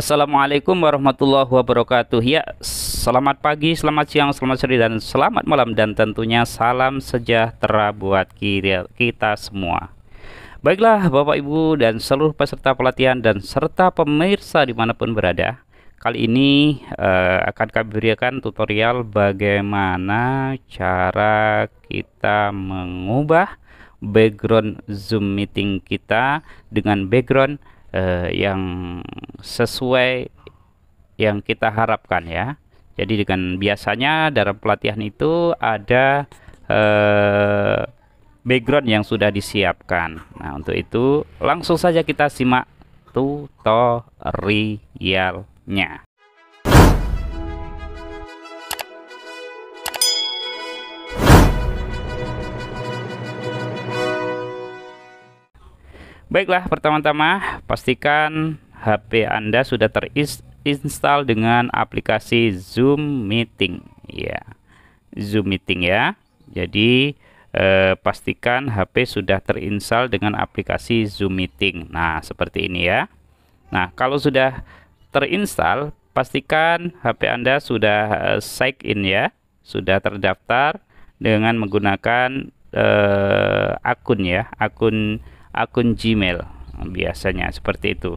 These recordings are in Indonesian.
Assalamualaikum warahmatullahi wabarakatuh Ya, selamat pagi, selamat siang, selamat sore, dan selamat malam Dan tentunya salam sejahtera buat kita semua Baiklah Bapak Ibu dan seluruh peserta pelatihan dan serta pemirsa dimanapun berada Kali ini uh, akan kami berikan tutorial bagaimana cara kita mengubah background Zoom meeting kita dengan background eh, yang sesuai yang kita harapkan ya. Jadi dengan biasanya dalam pelatihan itu ada eh, background yang sudah disiapkan. Nah untuk itu langsung saja kita simak tutorialnya. Baiklah, pertama-tama pastikan HP Anda sudah terinstall dengan aplikasi Zoom Meeting. Ya, Zoom Meeting ya. Jadi eh, pastikan HP sudah terinstall dengan aplikasi Zoom Meeting. Nah, seperti ini ya. Nah, kalau sudah terinstall, pastikan HP Anda sudah eh, sign in ya, sudah terdaftar dengan menggunakan eh, akun ya, akun akun Gmail biasanya seperti itu.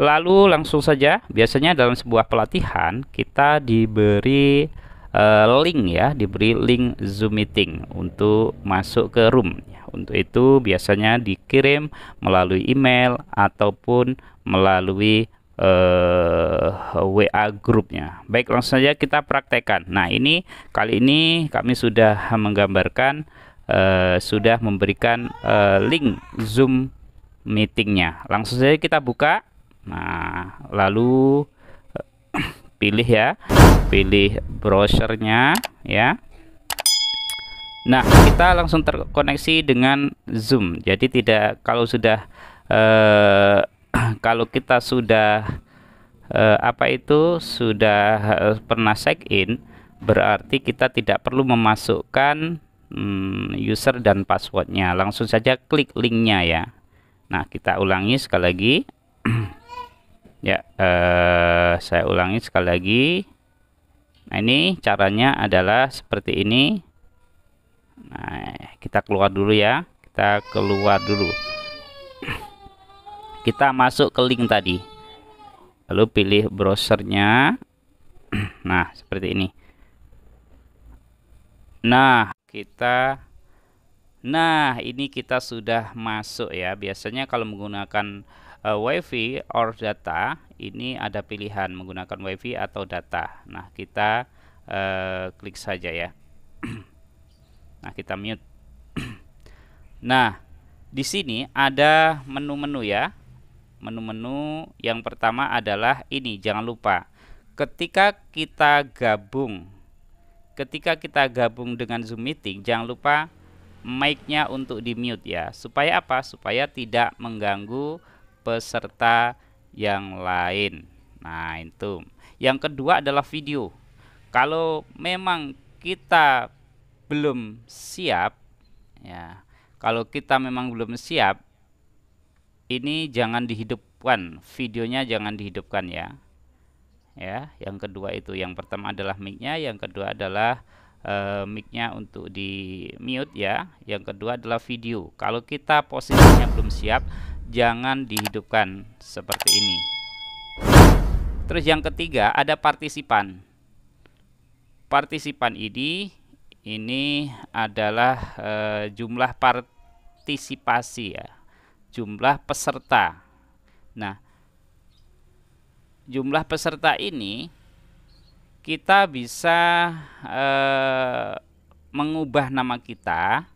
Lalu langsung saja, biasanya dalam sebuah pelatihan kita diberi uh, link ya, diberi link Zoom meeting untuk masuk ke room. Untuk itu biasanya dikirim melalui email ataupun melalui uh, eh, WA grupnya. Baik, langsung saja kita praktekkan. Nah, ini kali ini kami sudah menggambarkan Eh, sudah memberikan uh, link Zoom meetingnya. Langsung saja kita buka. Nah, lalu eh, pilih ya, pilih browsernya ya. Nah, kita langsung terkoneksi dengan Zoom. Jadi tidak kalau sudah eh, kalau kita sudah eh, apa itu sudah pernah check in, berarti kita tidak perlu memasukkan hmm, user dan passwordnya langsung saja klik linknya ya Nah kita ulangi sekali lagi ya eh, saya ulangi sekali lagi nah ini caranya adalah seperti ini nah kita keluar dulu ya kita keluar dulu kita masuk ke link tadi lalu pilih browsernya nah seperti ini nah kita Nah, ini kita sudah masuk ya. Biasanya kalau menggunakan uh, WiFi or data, ini ada pilihan menggunakan WiFi atau data. Nah, kita uh, klik saja ya. nah, kita mute. nah, di sini ada menu-menu ya. Menu-menu yang pertama adalah ini, jangan lupa. Ketika kita gabung ketika kita gabung dengan Zoom meeting jangan lupa mic-nya untuk di mute ya supaya apa supaya tidak mengganggu peserta yang lain nah itu yang kedua adalah video kalau memang kita belum siap ya kalau kita memang belum siap ini jangan dihidupkan videonya jangan dihidupkan ya ya yang kedua itu yang pertama adalah micnya yang kedua adalah e, micnya untuk di mute ya yang kedua adalah video kalau kita posisinya belum siap jangan dihidupkan seperti ini terus yang ketiga ada partisipan partisipan ini ini adalah e, jumlah partisipasi ya jumlah peserta nah jumlah peserta ini kita bisa eh, mengubah nama kita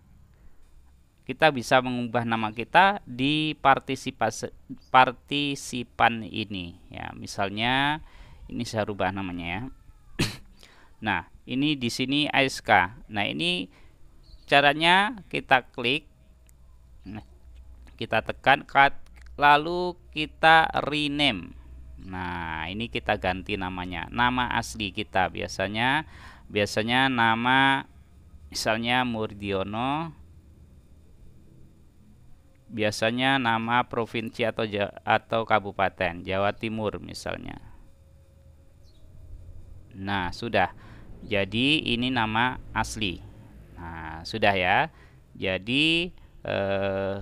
kita bisa mengubah nama kita di partisipasi partisipan ini ya misalnya ini saya rubah namanya ya nah ini di sini ASK nah ini caranya kita klik nah, kita tekan cut lalu kita rename Nah, ini kita ganti namanya. Nama asli kita biasanya biasanya nama misalnya Murdiono biasanya nama provinsi atau atau kabupaten Jawa Timur misalnya. Nah, sudah. Jadi ini nama asli. Nah, sudah ya. Jadi eh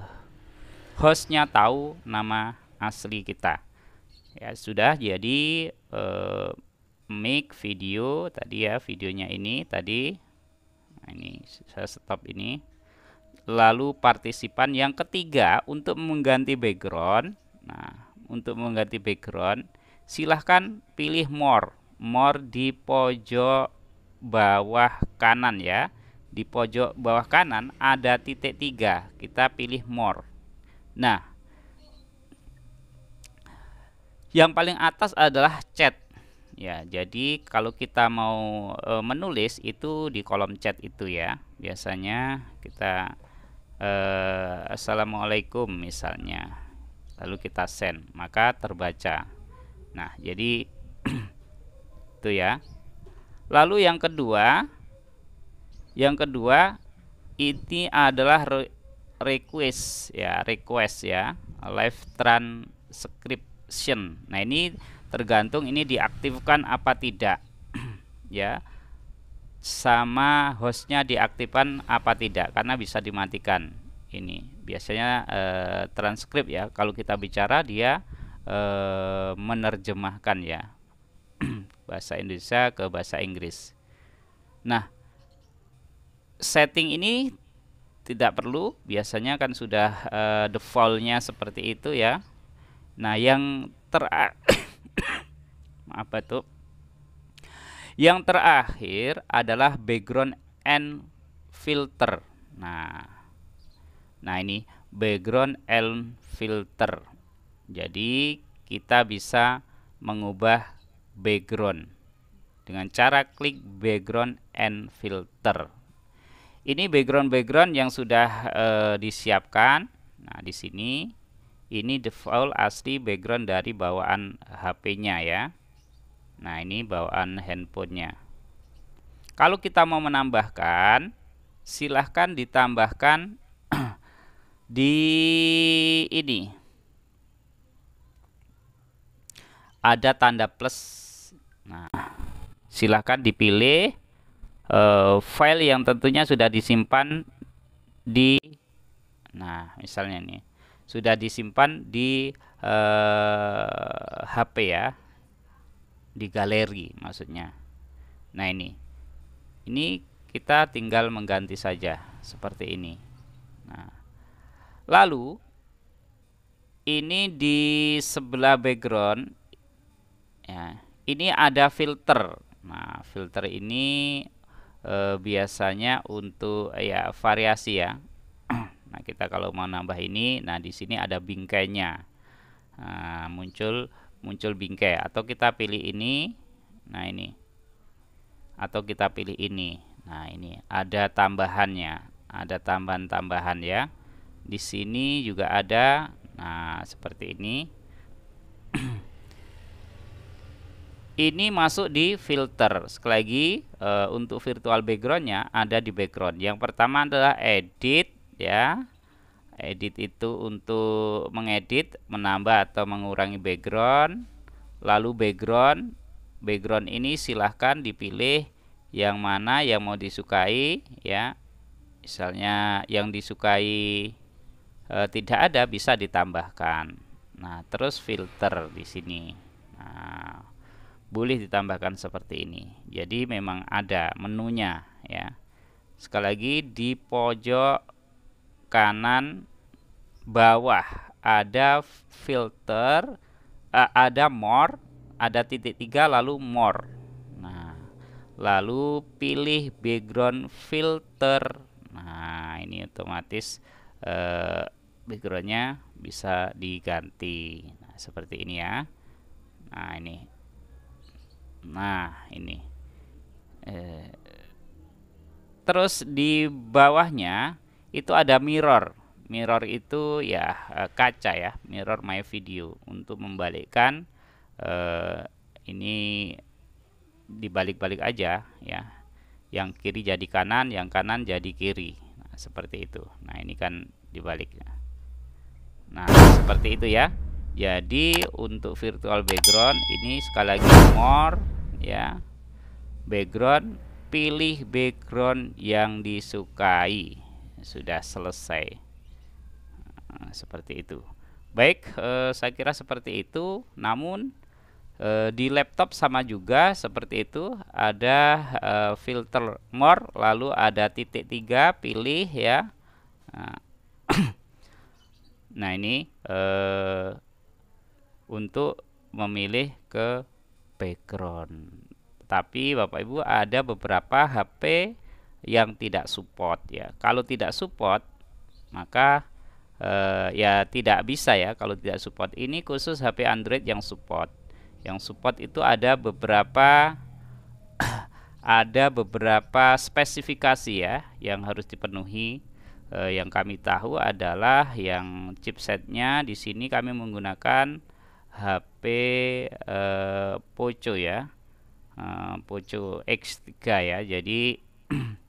hostnya tahu nama asli kita ya sudah jadi uh, eh, make video tadi ya videonya ini tadi nah ini saya stop ini lalu partisipan yang ketiga untuk mengganti background nah untuk mengganti background silahkan pilih more more di pojok bawah kanan ya di pojok bawah kanan ada titik tiga kita pilih more nah yang paling atas adalah chat. Ya, jadi kalau kita mau e, menulis itu di kolom chat itu ya. Biasanya kita e, assalamualaikum misalnya. Lalu kita send, maka terbaca. Nah, jadi itu ya. Lalu yang kedua, yang kedua ini adalah re request ya, request ya, live transcript action. Nah, ini tergantung ini diaktifkan apa tidak. ya. Sama hostnya diaktifkan apa tidak karena bisa dimatikan. Ini biasanya eh, transkrip ya. Kalau kita bicara dia eh, menerjemahkan ya. bahasa Indonesia ke bahasa Inggris. Nah, setting ini tidak perlu biasanya kan sudah uh, defaultnya seperti itu ya Nah, yang ter apa tuh? Yang terakhir adalah background and filter. Nah, nah ini background and filter. Jadi kita bisa mengubah background dengan cara klik background and filter. Ini background-background yang sudah e, disiapkan. Nah, di sini ini default asli background dari bawaan HP-nya ya nah ini bawaan handphonenya kalau kita mau menambahkan silahkan ditambahkan di ini ada tanda plus nah silahkan dipilih uh, file yang tentunya sudah disimpan di nah misalnya nih sudah disimpan di eh, HP ya di galeri maksudnya nah ini ini kita tinggal mengganti saja seperti ini nah lalu ini di sebelah background ya ini ada filter nah filter ini e, biasanya untuk ya variasi ya Nah, kita kalau mau nambah ini, nah di sini ada bingkainya. Nah, muncul muncul bingkai atau kita pilih ini. Nah, ini. Atau kita pilih ini. Nah, ini ada tambahannya. Ada tambahan-tambahan ya. Di sini juga ada nah seperti ini. ini masuk di filter. Sekali lagi e, untuk virtual backgroundnya ada di background. Yang pertama adalah edit ya edit itu untuk mengedit menambah atau mengurangi background lalu background background ini silahkan dipilih yang mana yang mau disukai ya misalnya yang disukai e, tidak ada bisa ditambahkan nah terus filter di sini nah boleh ditambahkan seperti ini jadi memang ada menunya ya sekali lagi di pojok kanan bawah ada filter uh, ada more ada titik tiga lalu more nah lalu pilih background filter nah ini otomatis uh, backgroundnya bisa diganti nah, seperti ini ya nah ini nah ini eh, terus di bawahnya itu ada mirror mirror itu ya eh, kaca ya mirror my video untuk membalikkan eh, ini dibalik-balik aja ya yang kiri jadi kanan yang kanan jadi kiri nah, seperti itu nah ini kan dibalik nah seperti itu ya jadi untuk virtual background ini sekali lagi more ya background pilih background yang disukai sudah selesai eh, seperti itu baik eh, saya kira seperti itu namun eh, di laptop sama juga seperti itu ada eh, filter more lalu ada titik tiga pilih ya nah, nah ini eh, untuk memilih ke background tapi Bapak Ibu ada beberapa HP yang tidak support ya. Kalau tidak support maka eh, ya tidak bisa ya kalau tidak support. Ini khusus HP Android yang support. Yang support itu ada beberapa ada beberapa spesifikasi ya yang harus dipenuhi. Eh, yang kami tahu adalah yang chipsetnya di sini kami menggunakan HP eh, Poco ya. Uh, Poco X3 ya. Jadi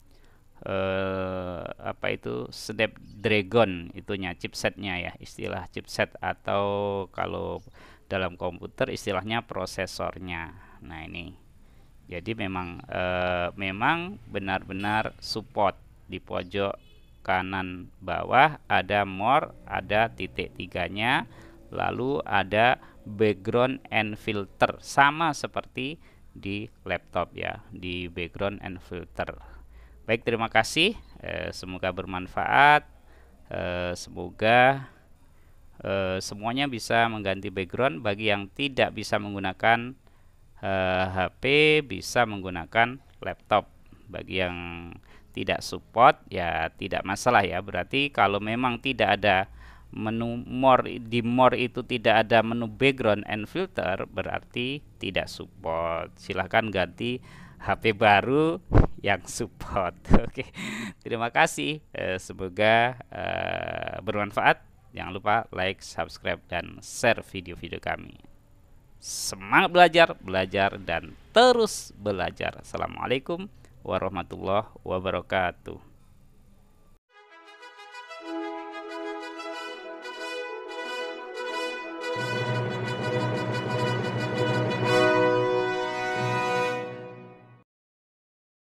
eh, apa itu Snapdragon itunya chipsetnya ya istilah chipset atau kalau dalam komputer istilahnya prosesornya nah ini jadi memang eh, memang benar-benar support di pojok kanan bawah ada more ada titik tiganya lalu ada background and filter sama seperti di laptop ya di background and filter Baik, terima kasih. Eh, semoga bermanfaat. Eh, semoga eh, semuanya bisa mengganti background. Bagi yang tidak bisa menggunakan HP, bisa menggunakan laptop. Bagi yang tidak support, ya tidak masalah ya. Berarti kalau memang tidak ada menu more di more itu tidak ada menu background and filter berarti tidak support silahkan ganti HP baru yang support. Oke, terima kasih. Eh, semoga eh, bermanfaat. Jangan lupa like, subscribe, dan share video-video kami. Semangat belajar, belajar, dan terus belajar. Assalamualaikum warahmatullahi wabarakatuh.